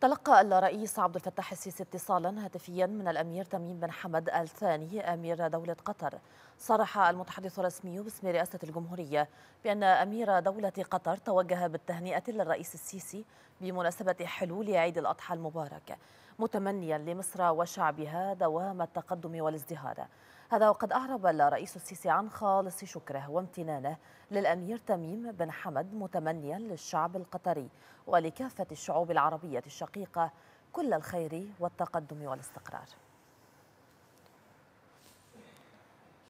تلقى الرئيس عبد الفتاح السيسي اتصالا هاتفيا من الامير تميم بن حمد الثاني امير دوله قطر صرح المتحدث الرسمي باسم رئاسة الجمهورية بأن أمير دولة قطر توجه بالتهنئة للرئيس السيسي بمناسبة حلول عيد الأضحى المبارك متمنيا لمصر وشعبها دوام التقدم والازدهار هذا وقد أعرب الرئيس السيسي عن خالص شكره وامتنانه للأمير تميم بن حمد متمنيا للشعب القطري ولكافة الشعوب العربية الشقيقة كل الخير والتقدم والاستقرار